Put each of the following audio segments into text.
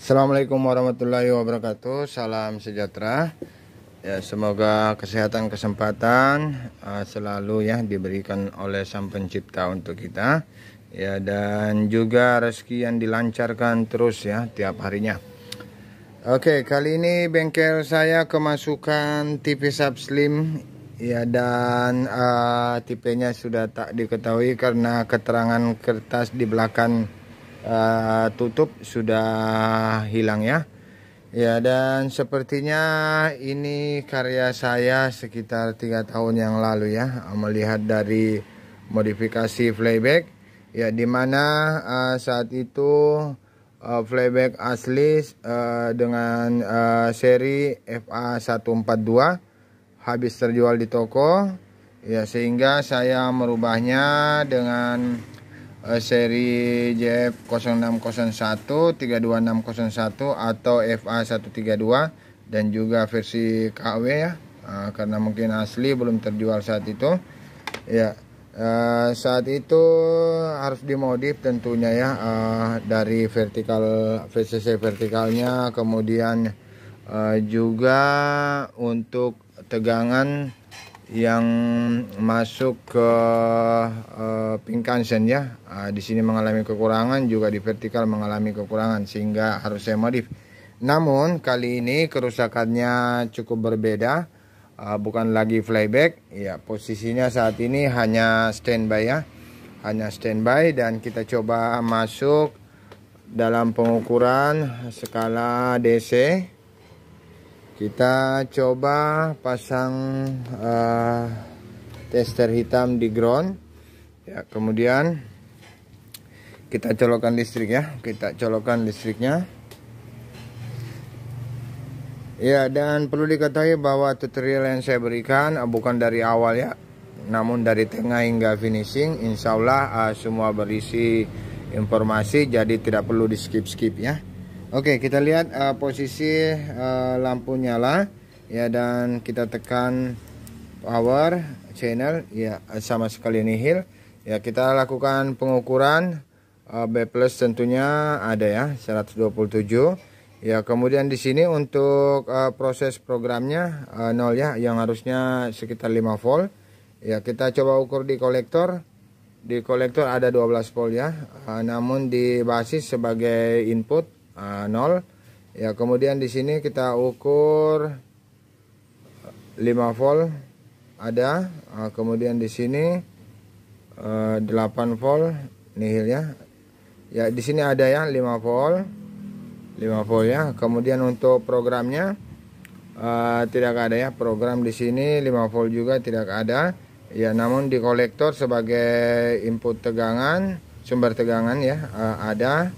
Assalamualaikum warahmatullahi wabarakatuh. Salam sejahtera. Ya, semoga kesehatan kesempatan uh, selalu ya diberikan oleh Sang Pencipta untuk kita. Ya, dan juga rezeki yang dilancarkan terus ya tiap harinya. Oke, kali ini bengkel saya kemasukan TV Subslim ya dan uh, tipenya sudah tak diketahui karena keterangan kertas di belakang Eh, tutup sudah hilang ya ya dan sepertinya ini karya saya sekitar tiga tahun yang lalu ya melihat dari modifikasi playback ya dimana uh, eh, saat itu uh, playback asli uh, dengan uh, seri FA142 habis terjual di toko ya sehingga saya merubahnya dengan Eh, seri JF 0601 32601 atau FA 132 dan juga versi KW ya uh, karena mungkin asli belum terjual saat itu ya uh, saat itu harus dimodif tentunya ya uh, dari vertikal VCC vertikalnya kemudian uh, juga untuk tegangan yang masuk ke uh, eh, pink ya uh, di sini mengalami kekurangan juga di vertikal mengalami kekurangan sehingga harus saya modif namun kali ini kerusakannya cukup berbeda uh, bukan lagi flyback ya posisinya saat ini hanya standby ya hanya standby dan kita coba masuk dalam pengukuran skala DC kita coba pasang uh, tester hitam di ground ya kemudian kita colokan listrik ya kita colokan listriknya ya dan perlu diketahui bahwa tutorial yang saya berikan eh, bukan dari awal ya namun dari tengah hingga finishing insyaallah uh, eh, semua berisi informasi jadi tidak perlu di skip-skip ya Oke, kita lihat uh, posisi uh, lampu nyala ya dan kita tekan power channel ya sama sekali nihil. Ya, kita lakukan pengukuran uh, B+ tentunya ada ya 127. Ya, kemudian di sini untuk uh, proses programnya uh, 0 ya yang harusnya sekitar 5 volt. Ya, kita coba ukur di kolektor. Di kolektor ada 12 volt ya. Uh, namun di basis sebagai input nol 0 ya kemudian di sini kita ukur 5 volt ada uh, kemudian di sini 8 eh, volt ya ya di sini ada ya 5 volt 5 volt ya kemudian untuk programnya uh, tidak ada ya program di sini 5 volt juga tidak ada ya namun di kolektor sebagai input tegangan sumber tegangan ya uh, ada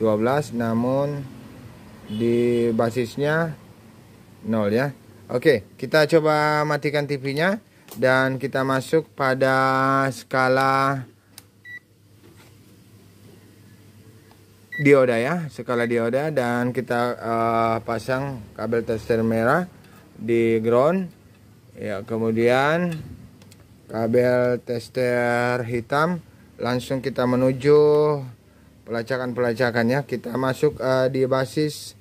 12 namun di basisnya 0 ya Oke kita coba matikan TV nya dan kita masuk pada skala dioda ya skala dioda dan kita uh, pasang kabel tester merah di ground ya kemudian kabel tester hitam langsung kita menuju pelacakan-pelacakannya kita masuk uh, di basis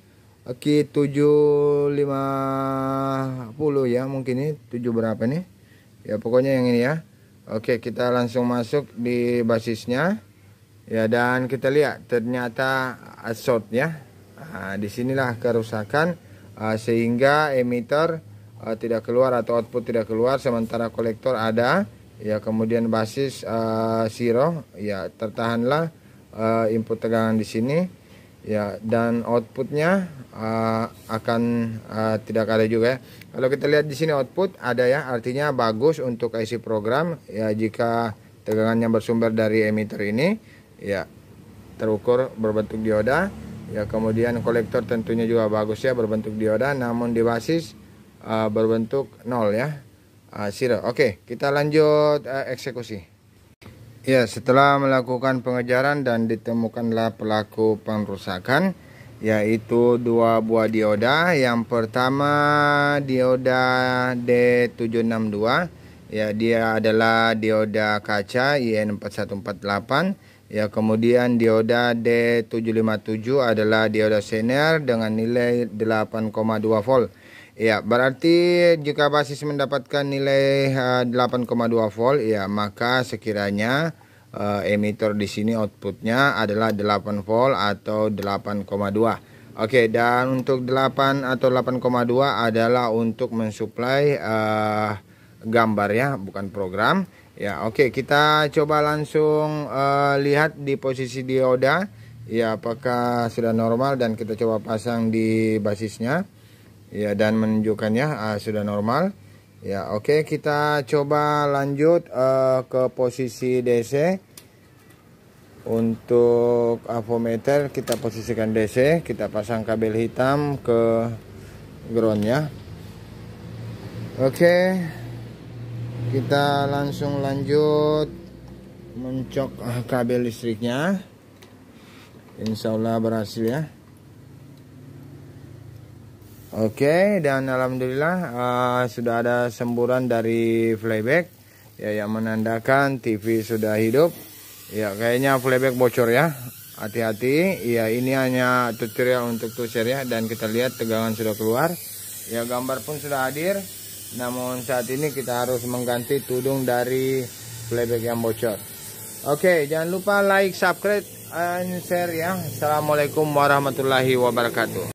eh, q 750 ya mungkin ini 7 berapa nih ya pokoknya yang ini ya Oke kita langsung masuk di basisnya ya dan kita lihat ternyata short ya nah, disinilah kerusakan uh, sehingga emitter uh, tidak keluar atau output tidak keluar sementara kolektor ada ya kemudian basis uh, zero ya tertahanlah uh, input tegangan di sini ya dan outputnya uh, akan uh, tidak ada juga ya. Kalau kita lihat di sini output ada ya artinya bagus untuk IC program ya jika tegangannya bersumber dari emitter ini ya terukur berbentuk dioda ya kemudian kolektor tentunya juga bagus ya berbentuk dioda namun di basis uh, berbentuk nol ya uh, oke okay, kita lanjut uh, eksekusi Ya, setelah melakukan pengejaran dan ditemukanlah pelaku pengrusakan yaitu dua buah dioda. Yang pertama dioda D762, ya dia adalah dioda kaca IN4148. Ya, kemudian dioda D757 adalah dioda senior dengan nilai 8,2 volt. Ya, berarti jika basis mendapatkan nilai 8,2 eh, volt, ya maka sekiranya uh, emitter di sini outputnya adalah 8 volt atau 8,2. Oke, dan untuk 8 atau 8,2 adalah untuk mensuplai uh, gambar ya, bukan program. Ya, oke, kita coba langsung uh, lihat di posisi dioda. Ya, apakah sudah normal dan kita coba pasang di basisnya ya dan menunjukkannya uh, ah, sudah normal ya oke okay, kita coba lanjut uh, ke posisi DC untuk avometer kita posisikan DC kita pasang kabel hitam ke groundnya oke okay, kita langsung lanjut mencok ah, kabel listriknya insyaallah berhasil ya Oke dan alhamdulillah uh, sudah ada semburan dari flyback ya yang menandakan TV sudah hidup. Ya kayaknya flyback bocor ya. Hati-hati. Ya ini hanya tutorial untuk tuser ya dan kita lihat tegangan sudah keluar. Ya gambar pun sudah hadir. Namun saat ini kita harus mengganti tudung dari flyback yang bocor. Oke, jangan lupa like, subscribe, and share ya. Assalamualaikum warahmatullahi wabarakatuh.